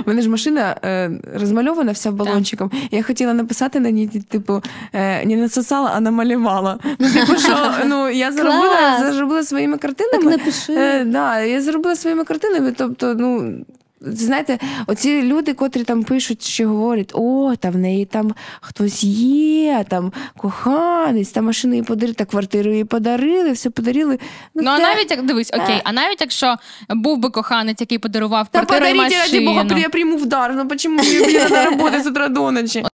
У мене ж машина е, розмальована вся балончиком. Я хотіла написати на ній, типу, е, не насосала, а намалювала. Ну, типу, що ну, я зробила заробила своїми картинами. Так напиши. Е, да, Я зробила своїми картинами, тобто, ну, Знаєте, оці люди, котрі там пишуть, що говорять, о, там в неї там хтось є, там коханець, та машину їй подарили, та квартиру їй подарили, все подарили. Ну, ну а навіть як дивись, окей, е. а навіть якщо був би коханець, який подарував та квартиру і машину. Та подаріть, ради Бога, я прийму вдар, ну чому мені треба роботи з утра до ночі?